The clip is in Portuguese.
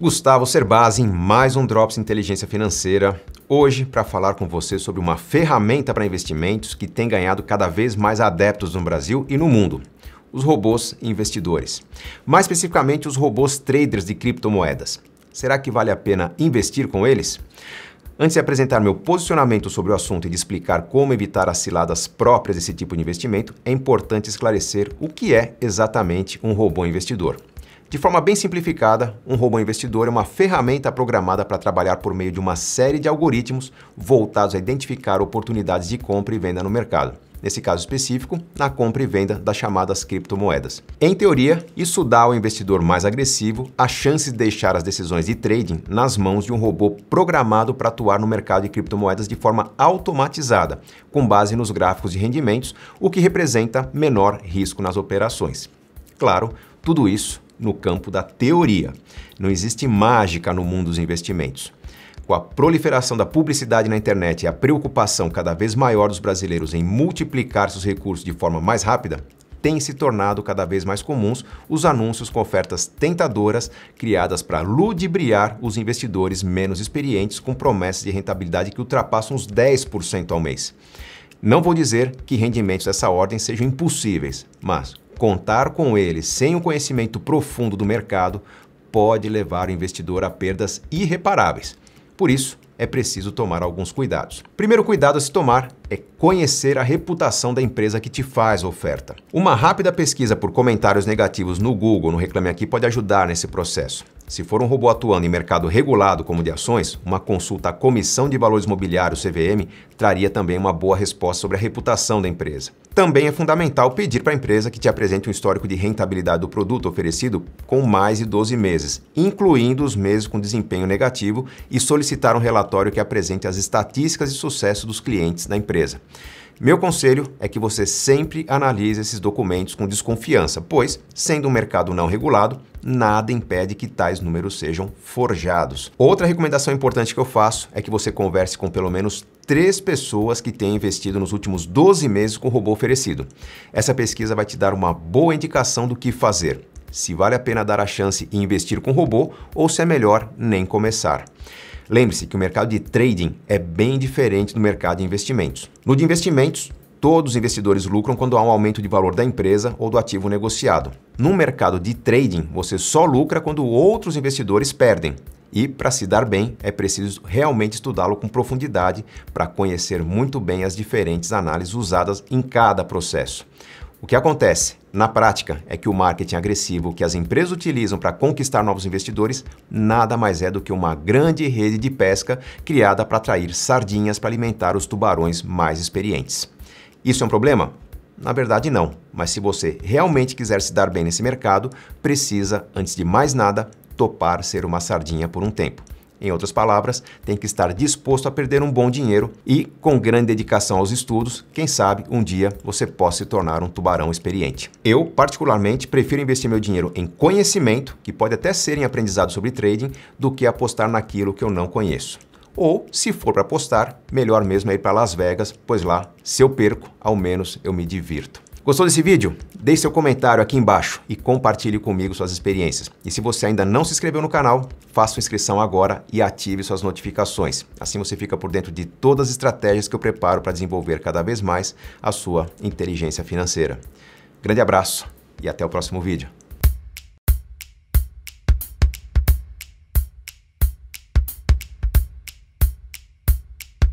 Gustavo Cerbasi em mais um Drops Inteligência Financeira. Hoje, para falar com você sobre uma ferramenta para investimentos que tem ganhado cada vez mais adeptos no Brasil e no mundo: os robôs investidores. Mais especificamente, os robôs traders de criptomoedas. Será que vale a pena investir com eles? Antes de apresentar meu posicionamento sobre o assunto e de explicar como evitar as ciladas próprias desse tipo de investimento, é importante esclarecer o que é exatamente um robô investidor. De forma bem simplificada, um robô investidor é uma ferramenta programada para trabalhar por meio de uma série de algoritmos voltados a identificar oportunidades de compra e venda no mercado. Nesse caso específico, na compra e venda das chamadas criptomoedas. Em teoria, isso dá ao investidor mais agressivo a chance de deixar as decisões de trading nas mãos de um robô programado para atuar no mercado de criptomoedas de forma automatizada, com base nos gráficos de rendimentos, o que representa menor risco nas operações. Claro, tudo isso no campo da teoria. Não existe mágica no mundo dos investimentos. Com a proliferação da publicidade na internet e a preocupação cada vez maior dos brasileiros em multiplicar seus recursos de forma mais rápida, têm se tornado cada vez mais comuns os anúncios com ofertas tentadoras criadas para ludibriar os investidores menos experientes com promessas de rentabilidade que ultrapassam os 10% ao mês. Não vou dizer que rendimentos dessa ordem sejam impossíveis, mas Contar com ele sem o conhecimento profundo do mercado pode levar o investidor a perdas irreparáveis. Por isso, é preciso tomar alguns cuidados. Primeiro cuidado a se tomar é conhecer a reputação da empresa que te faz a oferta. Uma rápida pesquisa por comentários negativos no Google, no Reclame Aqui, pode ajudar nesse processo. Se for um robô atuando em mercado regulado como de ações, uma consulta à Comissão de Valores Mobiliários CVM traria também uma boa resposta sobre a reputação da empresa. Também é fundamental pedir para a empresa que te apresente um histórico de rentabilidade do produto oferecido com mais de 12 meses, incluindo os meses com desempenho negativo, e solicitar um relatório que apresente as estatísticas de sucesso dos clientes da empresa. Meu conselho é que você sempre analise esses documentos com desconfiança, pois, sendo um mercado não regulado, nada impede que tais números sejam forjados. Outra recomendação importante que eu faço é que você converse com pelo menos três pessoas que tenham investido nos últimos 12 meses com o robô oferecido. Essa pesquisa vai te dar uma boa indicação do que fazer, se vale a pena dar a chance e investir com robô ou se é melhor nem começar. Lembre-se que o mercado de trading é bem diferente do mercado de investimentos. No de investimentos, todos os investidores lucram quando há um aumento de valor da empresa ou do ativo negociado. No mercado de trading, você só lucra quando outros investidores perdem. E para se dar bem, é preciso realmente estudá-lo com profundidade para conhecer muito bem as diferentes análises usadas em cada processo. O que acontece na prática, é que o marketing agressivo que as empresas utilizam para conquistar novos investidores nada mais é do que uma grande rede de pesca criada para atrair sardinhas para alimentar os tubarões mais experientes. Isso é um problema? Na verdade, não. Mas se você realmente quiser se dar bem nesse mercado, precisa, antes de mais nada, topar ser uma sardinha por um tempo. Em outras palavras, tem que estar disposto a perder um bom dinheiro e, com grande dedicação aos estudos, quem sabe um dia você possa se tornar um tubarão experiente. Eu, particularmente, prefiro investir meu dinheiro em conhecimento, que pode até ser em aprendizado sobre trading, do que apostar naquilo que eu não conheço. Ou, se for para apostar, melhor mesmo é ir para Las Vegas, pois lá, se eu perco, ao menos eu me divirto. Gostou desse vídeo? Deixe seu comentário aqui embaixo e compartilhe comigo suas experiências. E se você ainda não se inscreveu no canal, faça sua inscrição agora e ative suas notificações. Assim você fica por dentro de todas as estratégias que eu preparo para desenvolver cada vez mais a sua inteligência financeira. Grande abraço e até o próximo vídeo.